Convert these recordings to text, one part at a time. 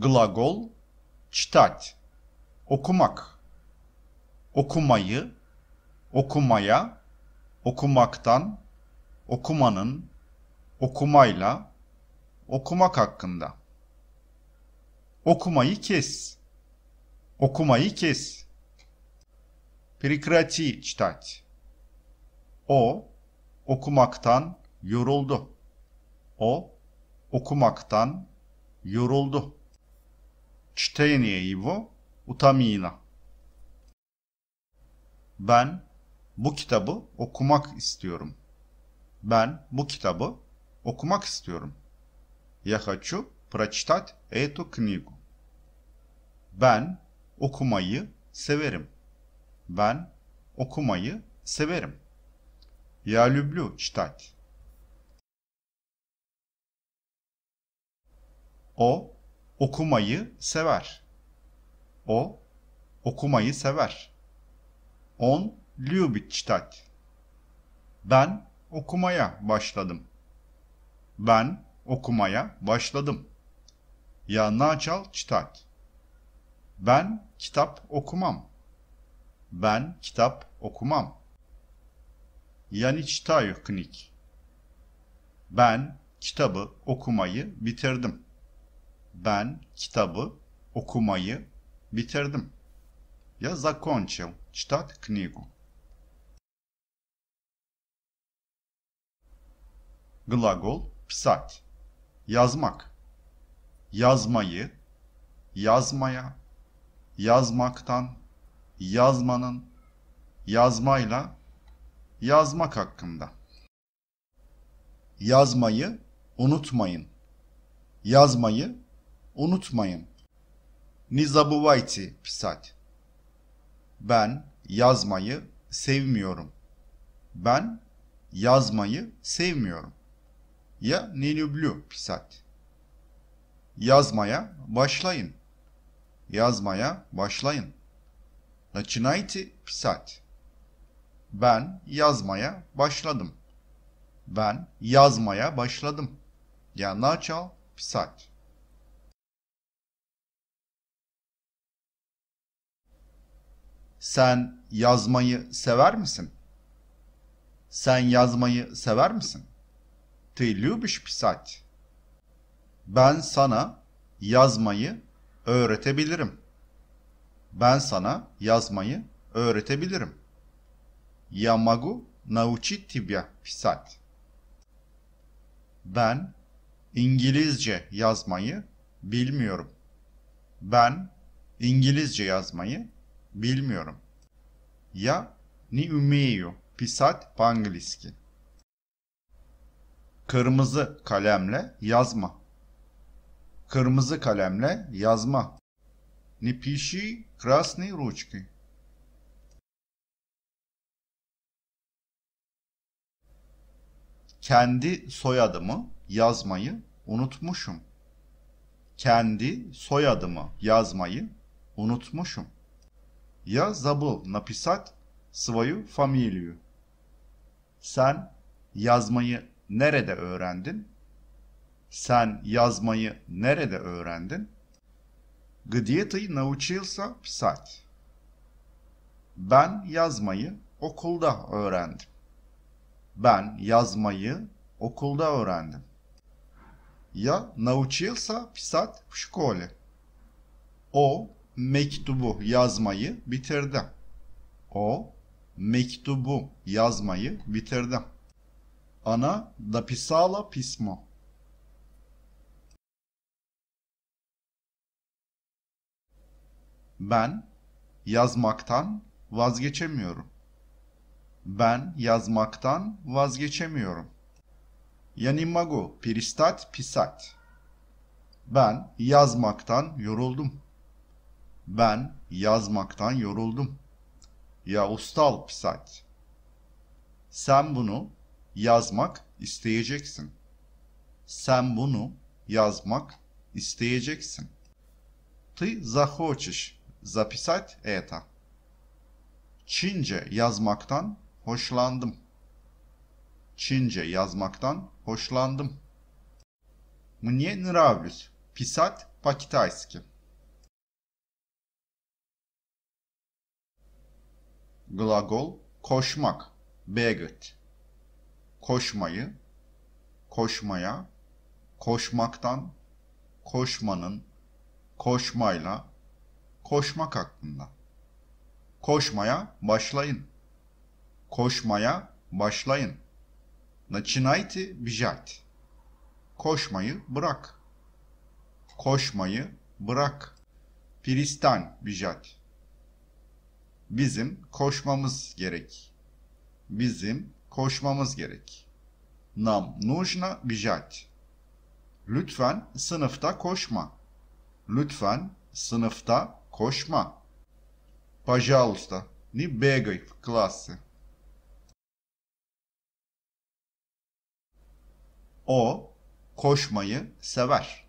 Glagol читать. Okumak. Okumayı, okumaya, okumaktan, okumanın, okumayla, okumak hakkında. Okumayı kes. Okumayı kes. Прекрати читать. O okumaktan yoruldu. O okumaktan yoruldu чтение его утамина. Ben bu kitabı okumak istiyorum. Ben bu kitabı okumak istiyorum. Я хочу прочитать эту книгу. Ben okumayı severim. Ben okumayı severim. Я люблю читать. O okumayı sever. O okumayı sever. On любит читать. Ben okumaya başladım. Ben okumaya başladım. Ya начал читать. Ben kitap okumam. Ben kitap okumam. Я не читаю книг. Ben kitabı okumayı bitirdim ben kitabı okumayı bitirdim. Я закончил читать книгу. Глагол писать. Yazmak. Yazmayı, yazmaya, yazmaktan, yazmanın, yazmayla, yazmak hakkında. Yazmayı unutmayın. Yazmayı unutmayın. Не pisat. Ben yazmayı sevmiyorum. Ben yazmayı sevmiyorum. Ya ne люблю писать. Yazmaya başlayın. Yazmaya başlayın. Начинайте писать. Ben yazmaya başladım. Ben yazmaya başladım. Я начал писать. Sen yazmayı sever misin? Sen yazmayı sever misin? Ты любишь писать? Ben sana yazmayı öğretebilirim. Ben sana yazmayı öğretebilirim. Я могу научить тебя писать. Ben İngilizce yazmayı bilmiyorum. Ben İngilizce yazmayı Bilmiyorum. Ya ni umeyo pisat pangiliski. Kırmızı kalemle yazma. Kırmızı kalemle yazma. Ni pişi Krasni ручкой. Kendi soyadımı yazmayı unutmuşum. Kendi soyadımı yazmayı unutmuşum. Я забыл написать свою фамилию. Sen yazmayı nerede öğrendin? Sen yazmayı nerede öğrendin? Где ты научился писать? Ben yazmayı okulda öğrendim. Ben yazmayı okulda öğrendim. Я научился писать в школе. O mektubu yazmayı bitirdi. O mektubu yazmayı bitirdi. Ana dapisala pismo. Ben yazmaktan vazgeçemiyorum. Ben yazmaktan vazgeçemiyorum. Я не могу перестать Ben yazmaktan yoruldum. Ben yazmaktan yoruldum. Ya ustal pisat. Sen bunu yazmak isteyeceksin. Sen bunu yazmak isteyeceksin. Ты захочешь записать это. Çince yazmaktan hoşlandım. Çince yazmaktan hoşlandım. Мне нравится писать по-китайски. Glagol koşmak. Beget. Koşmayı, koşmaya, koşmaktan, koşmanın, koşmayla, koşmak hakkında. Koşmaya başlayın. Koşmaya başlayın. Начинайте бежать. Koşmayı bırak. Koşmayı bırak. Peristan бежать. Bizim koşmamız gerek. Bizim koşmamız gerek. Nam нужно бежать. Lütfen sınıfta koşma. Lütfen sınıfta koşma. Пожалуйста, не бегай в классы. O koşmayı sever.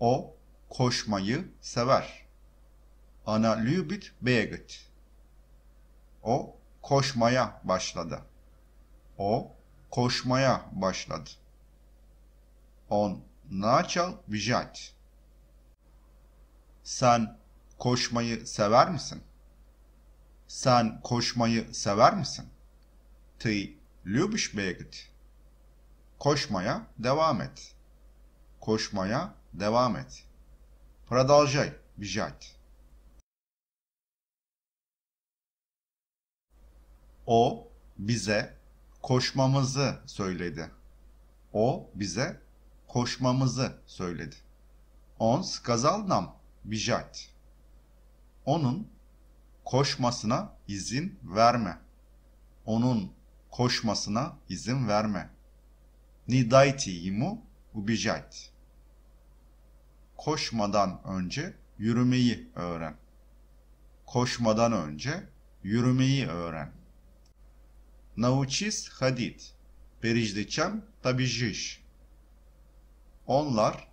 O koşmayı sever. Ana любит бегать. O koşmaya başladı. O koşmaya başladı. Он начал бежать. Sen koşmayı sever misin? Sen koşmayı sever misin? Ты любишь бегать? Koşmaya devam et. Koşmaya devam et. Продолжай бежать. O bize koşmamızı söyledi. O bize koşmamızı söyledi. On skazal nam bijat. Onun koşmasına izin verme. Onun koşmasına izin verme. Ni dajti imu ubijat. Koşmadan önce yürümeyi öğren. Koşmadan önce yürümeyi öğren. Nauçis hadit, pericdeçem tabijiş. Onlar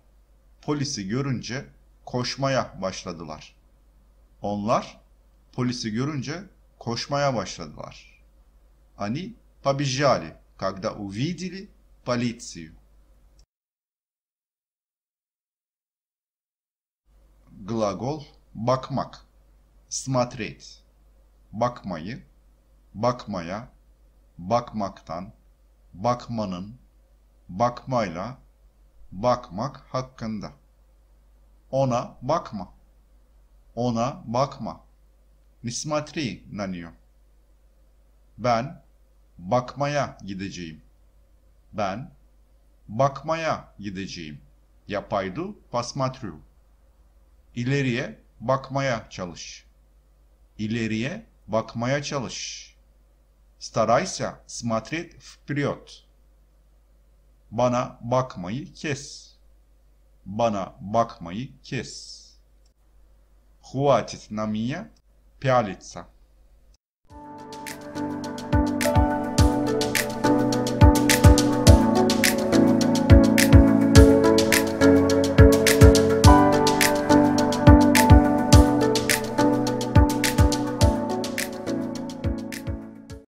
polisi görünce koşmaya başladılar. Onlar polisi görünce koşmaya başladılar. Они побежали, когда увидели полицию. Глагол «бакмак» – «смотреть», «бакмаи», «бакмая», bakmaktan, bakmanın, bakmayla, bakmak hakkında. Ona bakma. Ona bakma. Nismatri nanıyor. Ben bakmaya gideceğim. Ben bakmaya gideceğim. Yapaydu pasmatriu. İleriye bakmaya çalış. İleriye bakmaya çalış. Старайся смотреть вперед. бана бакмай кес, бана бакмай кес. Хватит на меня пялиться.